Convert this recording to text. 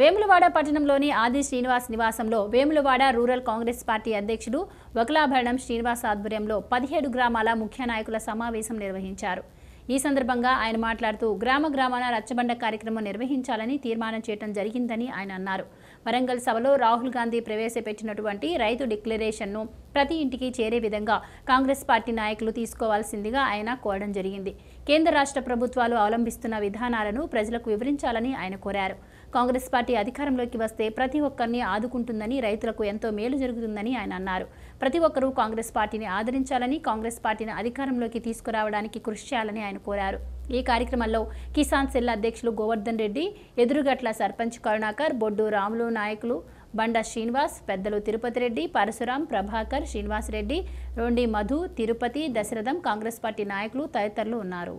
వేములవాడ పట్టణంలోని ఆది శ్రీనివాస్ నివాసంలో వేములవాడ రూరల్ కాంగ్రెస్ పార్టీ అధ్యక్షుడు వకలాభరణం శ్రీనివాస్ ఆధ్వర్యంలో పదిహేడు గ్రామాల ముఖ్య నాయకుల సమావేశం నిర్వహించారు ఈ సందర్భంగా ఆయన మాట్లాడుతూ గ్రామ గ్రామాన రచ్చబండ కార్యక్రమం నిర్వహించాలని తీర్మానం చేయడం జరిగిందని ఆయన అన్నారు వరంగల్ సభలో రాహుల్ గాంధీ ప్రవేశపెట్టినటువంటి రైతు డిక్లరేషన్ను ప్రతి ఇంటికి చేరే విధంగా కాంగ్రెస్ పార్టీ నాయకులు తీసుకోవాల్సిందిగా ఆయన కోరడం జరిగింది కేంద్ర రాష్ట్ర ప్రభుత్వాలు అవలంబిస్తున్న విధానాలను ప్రజలకు వివరించాలని ఆయన కోరారు కాంగ్రెస్ పార్టీ అధికారంలోకి వస్తే ప్రతి ఒక్కరిని ఆదుకుంటుందని రైతులకు ఎంతో మేలు జరుగుతుందని ఆయన అన్నారు ప్రతి ఒక్కరూ కాంగ్రెస్ పార్టీని ఆదరించాలని కాంగ్రెస్ పార్టీని అధికారంలోకి తీసుకురావడానికి కృషి చేయాలని ఆయన కోరారు ఈ కార్యక్రమంలో కిసాన్ సెల్ అధ్యక్షులు గోవర్ధన్ రెడ్డి ఎదురుగట్ల సర్పంచ్ కరుణాకర్ బొడ్డు రాములు నాయకులు బండ శ్రీనివాస్ పెద్దలు తిరుపతి రెడ్డి పరశురాం ప్రభాకర్ శ్రీనివాస్ రెడ్డి మధు తిరుపతి దశరథం కాంగ్రెస్ పార్టీ నాయకులు తదితరులు ఉన్నారు